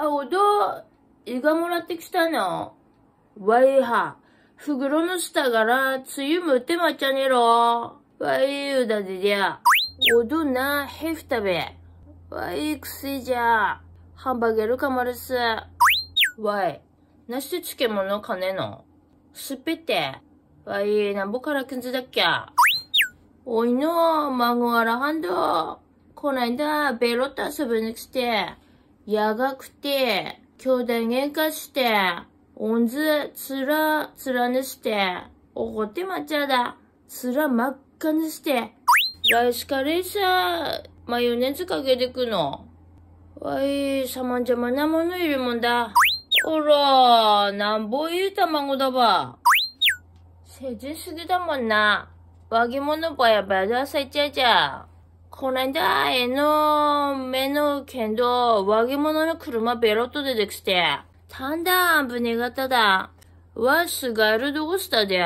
あおどいがもらってきたのわいは袋の下からつゆむってまっちゃねろわいうだでじゃおどなへふたべわいくすいじゃハンバーゲルかまるすわいなしてつけものかねのすっぺてわいなんぼからくんずだっきゃおいの、孫あらはんど。こないだ、ベロッと遊ぶに来て。やがくて、兄弟喧嘩して、おんず、つら、つらぬして、おごってまっちゃだ。つらまっかぬして、ライスカレーさ、マヨネーズかけてくの。わい、さまんゃまなものいるもんだ。ほら、なんぼいい卵だば。せじすぎだもんな。わぎものばやばやださいちゃうじゃこないだ、えの、目の剣道、和物の車ベロッと出てきて、たんだ、ぶねがただ、わすがるどごしたで。